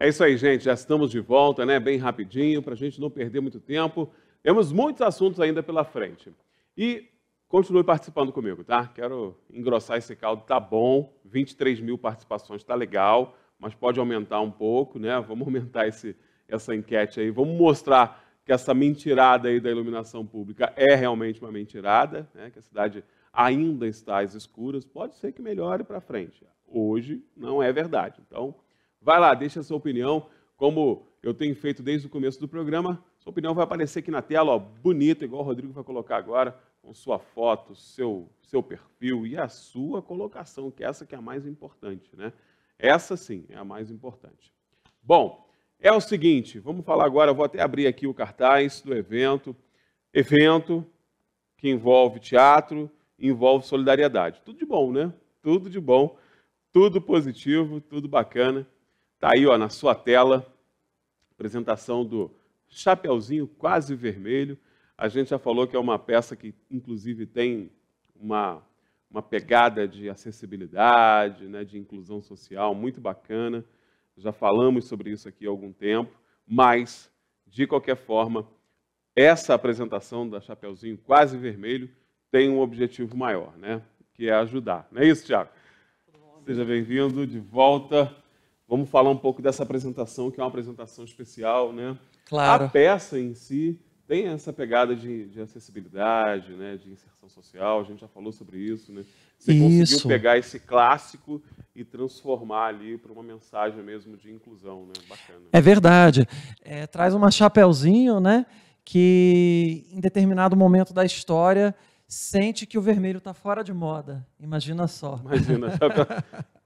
É isso aí, gente. Já estamos de volta, né? Bem rapidinho, para a gente não perder muito tempo. Temos muitos assuntos ainda pela frente. E continue participando comigo, tá? Quero engrossar esse caldo, tá bom. 23 mil participações, tá legal, mas pode aumentar um pouco, né? Vamos aumentar esse, essa enquete aí. Vamos mostrar que essa mentirada aí da iluminação pública é realmente uma mentirada, né? Que a cidade ainda está às escuras. Pode ser que melhore para frente. Hoje não é verdade. Então Vai lá, deixa a sua opinião, como eu tenho feito desde o começo do programa. Sua opinião vai aparecer aqui na tela, ó, bonita, igual o Rodrigo vai colocar agora, com sua foto, seu, seu perfil e a sua colocação, que é essa que é a mais importante, né? Essa sim é a mais importante. Bom, é o seguinte, vamos falar agora, vou até abrir aqui o cartaz do evento. Evento que envolve teatro, envolve solidariedade. Tudo de bom, né? Tudo de bom, tudo positivo, tudo bacana. Está aí ó, na sua tela, apresentação do Chapeuzinho Quase Vermelho. A gente já falou que é uma peça que, inclusive, tem uma, uma pegada de acessibilidade, né, de inclusão social muito bacana. Já falamos sobre isso aqui há algum tempo, mas, de qualquer forma, essa apresentação da Chapeuzinho Quase Vermelho tem um objetivo maior, né? que é ajudar. Não é isso, Tiago? Seja bem-vindo de volta. Vamos falar um pouco dessa apresentação, que é uma apresentação especial, né? Claro. A peça em si tem essa pegada de, de acessibilidade, né? De inserção social, a gente já falou sobre isso, né? Você isso. conseguiu pegar esse clássico e transformar ali para uma mensagem mesmo de inclusão, né? Bacana. É verdade. É, traz uma chapeuzinho, né? Que em determinado momento da história sente que o vermelho está fora de moda. Imagina só. Imagina.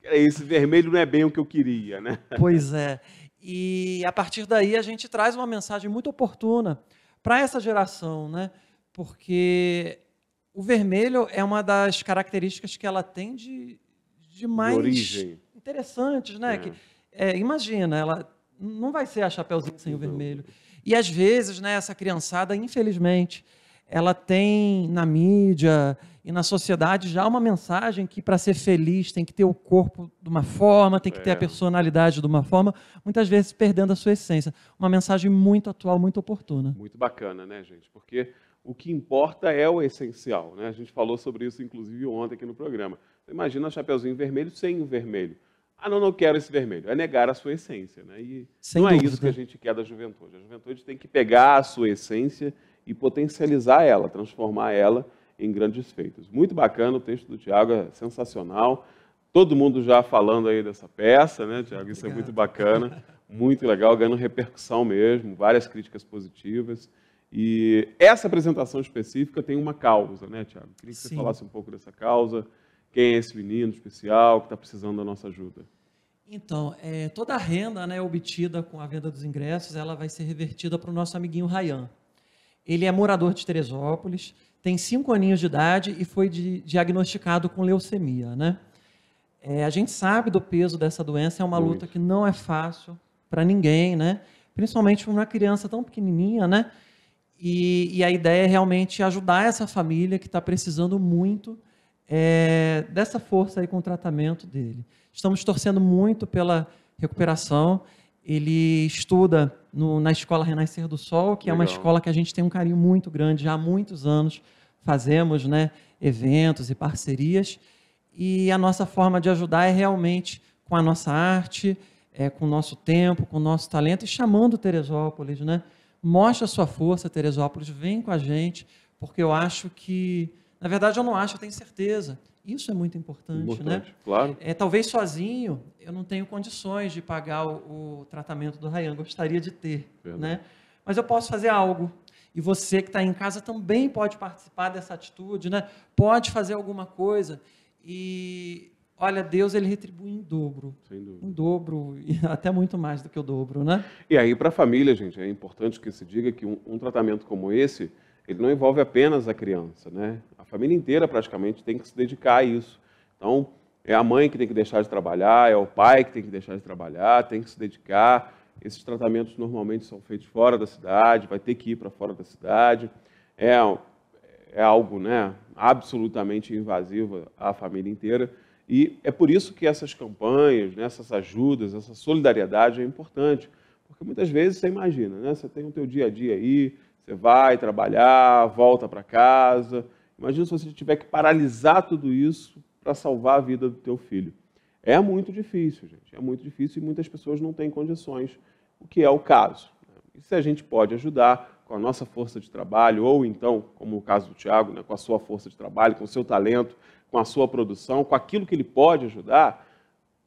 Esse é vermelho não é bem o que eu queria, né? Pois é. E a partir daí a gente traz uma mensagem muito oportuna para essa geração, né? Porque o vermelho é uma das características que ela tem de, de mais de origem. interessantes, né? É. Que, é, imagina, ela não vai ser a Chapeuzinho sem o vermelho. E às vezes, né, essa criançada, infelizmente, ela tem na mídia, e na sociedade já há uma mensagem que para ser feliz tem que ter o corpo de uma forma, tem que é. ter a é. personalidade de uma forma, muitas vezes perdendo a sua essência. Uma mensagem muito atual, muito oportuna. Muito bacana, né, gente? Porque o que importa é o essencial, né? A gente falou sobre isso inclusive ontem aqui no programa. Imagina chapeuzinho vermelho sem o vermelho. Ah, não, não quero esse vermelho. É negar a sua essência, né? E sem não é dúvida. é isso que a gente quer da juventude. A juventude tem que pegar a sua essência e potencializar ela, transformar ela em grandes feitos. Muito bacana, o texto do Tiago é sensacional. Todo mundo já falando aí dessa peça, né, Tiago? Isso é Obrigado. é muito bacana, muito legal, ganhando repercussão mesmo, várias críticas positivas. E essa apresentação específica tem uma causa, né, Tiago? Queria que Sim. você falasse um pouco dessa causa, quem é esse menino especial que está precisando da nossa ajuda. Então, é, toda a renda né, obtida com a venda dos ingressos, ela vai ser revertida para o nosso amiguinho Rayan. Ele é morador de Teresópolis, tem cinco aninhos de idade e foi de, diagnosticado com leucemia, né? É, a gente sabe do peso dessa doença, é uma Muito. luta que não é fácil para ninguém, né? Principalmente uma criança tão pequenininha, né? E, e, a ideia é realmente ajudar essa família que está precisando muito é, dessa força aí com o tratamento dele. Estamos torcendo muito pela recuperação. Ele estuda no, na escola Renascer do Sol, que Legal. é uma escola que a gente tem um carinho muito grande já há muitos anos. Fazemos né, eventos e parcerias. E a nossa forma de ajudar é realmente com a nossa arte, é, com o nosso tempo, com o nosso talento e chamando Teresópolis. Né? Mostra a sua força, Teresópolis, vem com a gente, porque eu acho que. Na verdade, eu não acho, eu tenho certeza isso é muito importante, né? importante né? Claro. É, talvez sozinho eu não tenho condições de pagar o, o tratamento do Rayan, gostaria de ter, Verdade. né? Mas eu posso fazer algo. E você que está em casa também pode participar dessa atitude, né? Pode fazer alguma coisa. E olha, Deus ele retribui em dobro. Sem dúvida. Em dobro, e até muito mais do que o dobro, né? E aí, para a família, gente, é importante que se diga que um, um tratamento como esse, ele não envolve apenas a criança, né? família inteira praticamente tem que se dedicar a isso. Então, é a mãe que tem que deixar de trabalhar, é o pai que tem que deixar de trabalhar, tem que se dedicar. Esses tratamentos normalmente são feitos fora da cidade, vai ter que ir para fora da cidade. É, é algo né, absolutamente invasivo à família inteira. E é por isso que essas campanhas, né, essas ajudas, essa solidariedade é importante. Porque muitas vezes você imagina, né, você tem o teu dia a dia aí, você vai trabalhar, volta para casa, Imagina se você tiver que paralisar tudo isso para salvar a vida do teu filho. É muito difícil, gente. É muito difícil e muitas pessoas não têm condições, o que é o caso. Né? E se a gente pode ajudar com a nossa força de trabalho, ou então, como o caso do Tiago, né, com a sua força de trabalho, com o seu talento, com a sua produção, com aquilo que ele pode ajudar,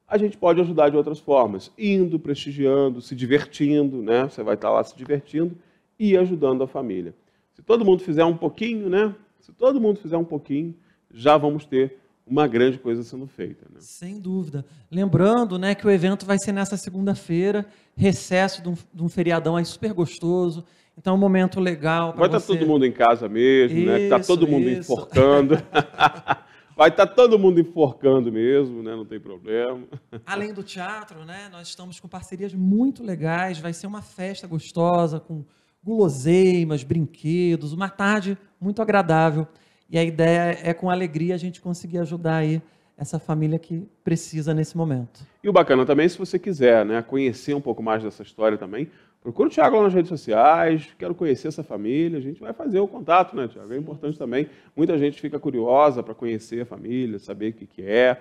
a gente pode ajudar de outras formas, indo, prestigiando, se divertindo, né? Você vai estar tá lá se divertindo e ajudando a família. Se todo mundo fizer um pouquinho, né? Se todo mundo fizer um pouquinho, já vamos ter uma grande coisa sendo feita. Né? Sem dúvida. Lembrando né, que o evento vai ser nessa segunda-feira, recesso de um, de um, feriadão aí super gostoso. Então, é um momento legal. Vai estar tá todo mundo em casa mesmo, né? Tá isso, né? Está todo mundo isso. enforcando. vai estar tá todo mundo enforcando mesmo, né? Não tem problema. Além do teatro, né? Nós estamos com parcerias muito legais. Vai ser uma festa gostosa com guloseimas, brinquedos, uma tarde muito agradável. E a ideia é, com alegria, a gente conseguir ajudar aí essa família que precisa nesse momento. E o bacana também, se você quiser né, conhecer um pouco mais dessa história também, procura o Tiago lá nas redes sociais, quero conhecer essa família, a gente vai fazer o contato, né, Tiago? É importante também, muita gente fica curiosa para conhecer a família, saber o que, que é,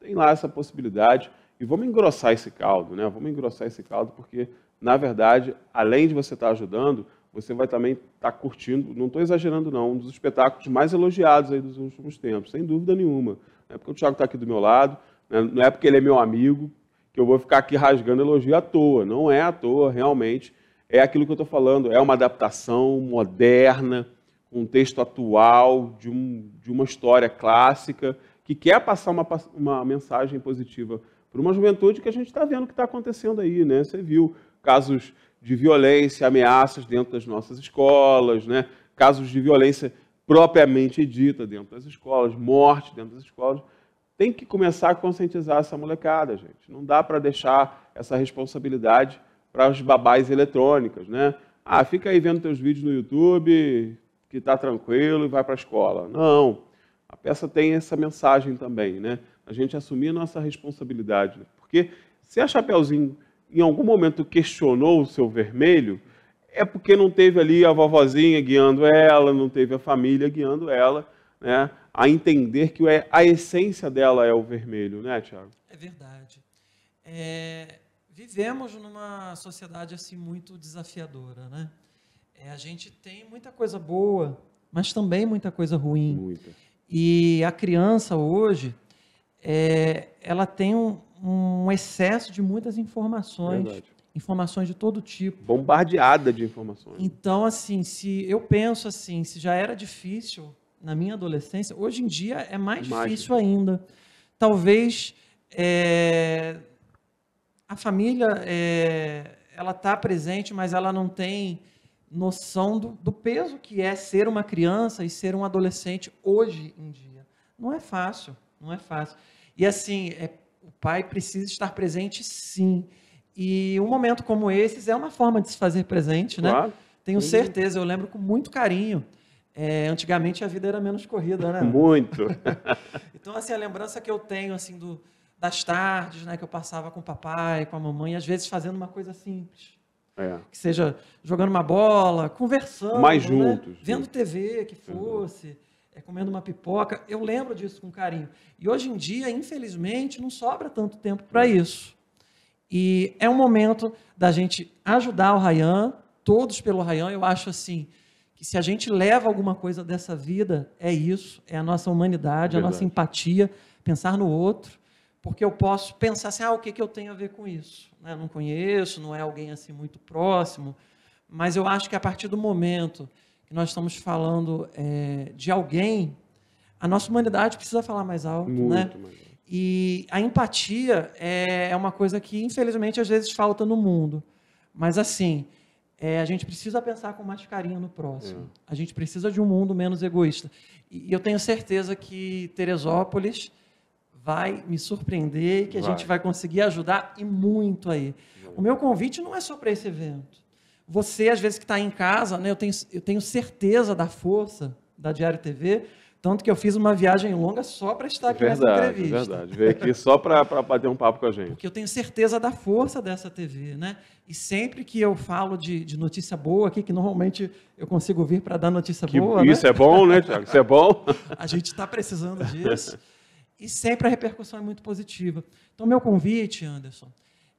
tem lá essa possibilidade. E vamos engrossar esse caldo, né? Vamos engrossar esse caldo porque na verdade, além de você estar ajudando, você vai também estar curtindo, não estou exagerando não, um dos espetáculos mais elogiados aí dos últimos tempos, sem dúvida nenhuma. Não é porque o Thiago está aqui do meu lado, né, não é porque ele é meu amigo, que eu vou ficar aqui rasgando elogio à toa. Não é à toa, realmente. É aquilo que eu estou falando, é uma adaptação moderna, com um texto atual, de, um, de uma história clássica, que quer passar uma, uma mensagem positiva para uma juventude que a gente está vendo o que está acontecendo aí, né? Você viu casos de violência, ameaças dentro das nossas escolas, né? casos de violência propriamente dita dentro das escolas, morte dentro das escolas. Tem que começar a conscientizar essa molecada, gente. Não dá para deixar essa responsabilidade para as babás eletrônicas, né? Ah, fica aí vendo teus vídeos no YouTube, que tá tranquilo e vai para a escola. Não. A peça tem essa mensagem também, né? A gente assumir a nossa responsabilidade. Né? Porque se a Chapeuzinho em algum momento questionou o seu vermelho, é porque não teve ali a vovozinha guiando ela, não teve a família guiando ela, né, a entender que é, a essência dela é o vermelho, né, Tiago? É verdade. É, vivemos numa sociedade assim muito desafiadora, né? É, a gente tem muita coisa boa, mas também muita coisa ruim. Muita. E a criança hoje, é, ela tem um, um excesso de muitas informações. Verdade. Informações de todo tipo. Bombardeada de informações. Então, assim, se eu penso assim, se já era difícil na minha adolescência, hoje em dia é mais Imagina. É difícil ainda. Talvez é, a família é, ela está presente, mas ela não tem noção do, do, peso que é ser uma criança e ser um adolescente hoje em dia. Não é fácil, não é fácil. E assim, é, o pai precisa estar presente, sim. E um momento como esse é uma forma de se fazer presente, né? Claro. Tenho sim. certeza, eu lembro com muito carinho. É, antigamente a vida era menos corrida, né? Muito. então, assim, a lembrança que eu tenho, assim, do, das tardes, né, que eu passava com o papai, com a mamãe, às vezes fazendo uma coisa simples. É. Que seja jogando uma bola, conversando. Mais né? juntos. Né? Vendo TV, que fosse é comendo uma pipoca. Eu lembro disso com carinho. E hoje em dia, infelizmente, não sobra tanto tempo para é. isso. E é um momento da gente ajudar o Rayan, todos pelo Rayan. Eu acho assim que se a gente leva alguma coisa dessa vida, é isso, é a nossa humanidade, a nossa empatia, pensar no outro, porque eu posso pensar assim, ah, o que, que eu tenho a ver com isso? Né? Não conheço, não é alguém assim muito próximo, mas eu acho que a partir do momento que nós estamos falando é, de alguém, a nossa humanidade precisa falar mais alto, Muito né? Mais. E a empatia é, é, uma coisa que, infelizmente, às vezes falta no mundo. Mas, assim, é, a gente precisa pensar com mais carinho no próximo. É. A gente precisa de um mundo menos egoísta. E eu tenho certeza que Teresópolis vai me surpreender e que a vai. gente vai conseguir ajudar e muito aí. O meu convite não é só para esse evento. Você, às vezes, que está em casa, né, eu, tenho, eu tenho certeza da força da Diário TV, tanto que eu fiz uma viagem longa só para estar aqui verdade, nessa entrevista. Verdade, veio aqui só para bater um papo com a gente. Porque eu tenho certeza da força dessa TV, né? E sempre que eu falo de, de notícia boa aqui, que normalmente eu consigo vir para dar notícia que, boa. Né? Isso né? é bom, né, Tiago? Isso é bom. a gente está precisando disso. E sempre a repercussão é muito positiva. Então, meu convite, Anderson,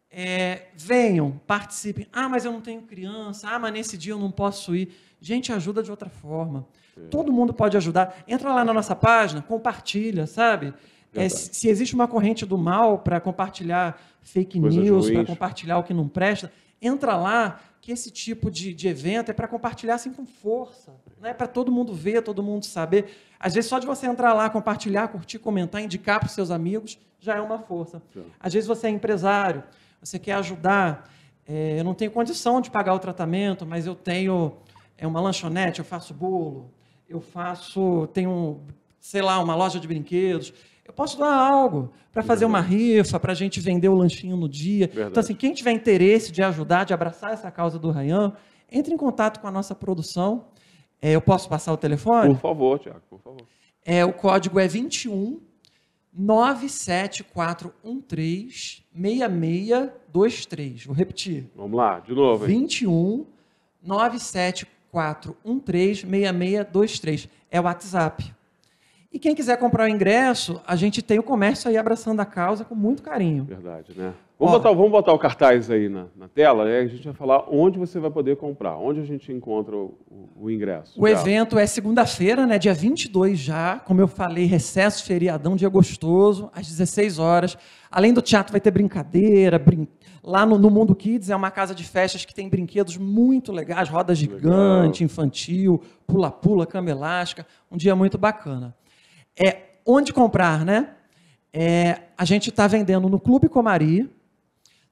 é, venham, participem. Ah, mas eu não tenho criança. Ah, mas nesse dia eu não posso ir. Gente, ajuda de outra forma. É. Todo mundo pode ajudar. Entra lá na nossa página, compartilha, sabe? É, se existe uma corrente do mal para compartilhar fake Coisa news, para compartilhar o que não presta, entra lá que esse tipo de, de evento é para compartilhar assim com força, né? para todo mundo ver, todo mundo saber. Às vezes, só de você entrar lá, compartilhar, curtir, comentar, indicar para os seus amigos, já é uma força. Sim. Às vezes, você é empresário, você quer ajudar? É, eu não tenho condição de pagar o tratamento, mas eu tenho é uma lanchonete, eu faço bolo, eu faço, tenho, sei lá, uma loja de brinquedos. Eu posso dar algo para fazer uma rifa, para a gente vender o lanchinho no dia. Verdade. Então, assim, quem tiver interesse de ajudar, de abraçar essa causa do Rayan, entre em contato com a nossa produção. É, eu posso passar o telefone? Por favor, Tiago, por favor. É, o código é 21 97413 6623. Vou repetir. Vamos lá, de novo. Hein? 21 97413 6623. É o WhatsApp. E quem quiser comprar o ingresso, a gente tem o comércio aí abraçando a causa com muito carinho. Verdade, né? Vamos, Ó, botar, vamos botar o cartaz aí na, na tela, né? a gente vai falar onde você vai poder comprar, onde a gente encontra o, o, ingresso. O já. evento é segunda-feira, né? dia 22 já, como eu falei, recesso, feriadão, dia gostoso, às 16 horas. Além do teatro, vai ter brincadeira, brin... lá no, no, Mundo Kids é uma casa de festas que tem brinquedos muito legais, roda gigante, Legal. infantil, pula-pula, cama elástica, um dia muito bacana. É, onde comprar, né? É, a gente está vendendo no Clube Comari,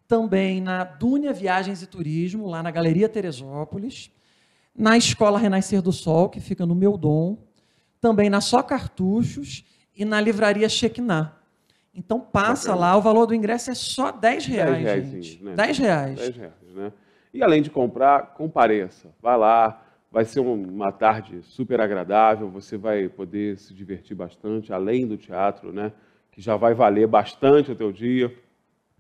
também na Dúnia Viagens e Turismo, lá na Galeria Teresópolis, na Escola Renascer do Sol, que fica no Meu Dom, também na Só Cartuchos e na Livraria Chequiná. Então passa Bacana. lá, o valor do ingresso é só 10 reais, 10 reais, gente. Né? 10 reais. 10 reais né? E além de comprar, compareça. Vai lá, Vai ser uma tarde super agradável, você vai poder se divertir bastante, além do teatro, né? que já vai valer bastante o teu dia.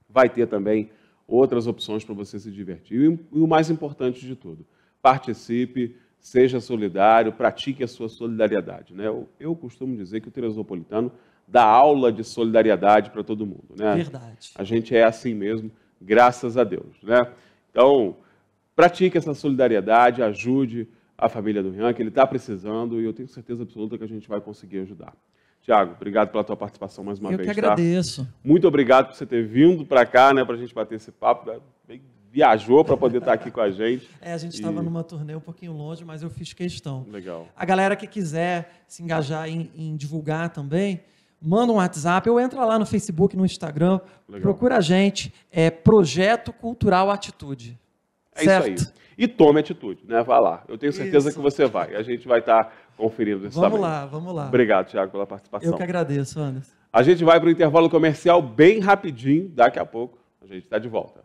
Vai ter também outras opções para você se divertir. E o mais importante de tudo, participe, seja solidário, pratique a sua solidariedade. Né? Eu, eu costumo dizer que o Teresopolitano dá aula de solidariedade para todo mundo. Né? Verdade. A gente é assim mesmo, graças a Deus. Né? Então, pratique essa solidariedade, ajude a família do Rian, que ele está precisando e eu tenho certeza absoluta que a gente vai conseguir ajudar. Tiago, obrigado pela tua participação mais uma eu vez. Eu tá? que agradeço. Tá? Muito obrigado por você ter vindo para cá, né, para a gente bater esse papo. Né? Viajou para poder estar tá aqui com a gente. É, a gente estava e... numa turnê um pouquinho longe, mas eu fiz questão. Legal. A galera que quiser se engajar em, em divulgar também, manda um WhatsApp ou entra lá no Facebook, no Instagram, Legal. procura a gente, é Projeto Cultural Atitude. É certo. isso aí. E tome atitude, né? Vá lá. Eu tenho certeza isso. que você vai. A gente vai estar tá conferindo isso vamos também. Vamos lá, vamos lá. Obrigado, Tiago, pela participação. Eu que agradeço, Anderson. A gente vai para o intervalo comercial bem rapidinho. Daqui a pouco a gente está de volta.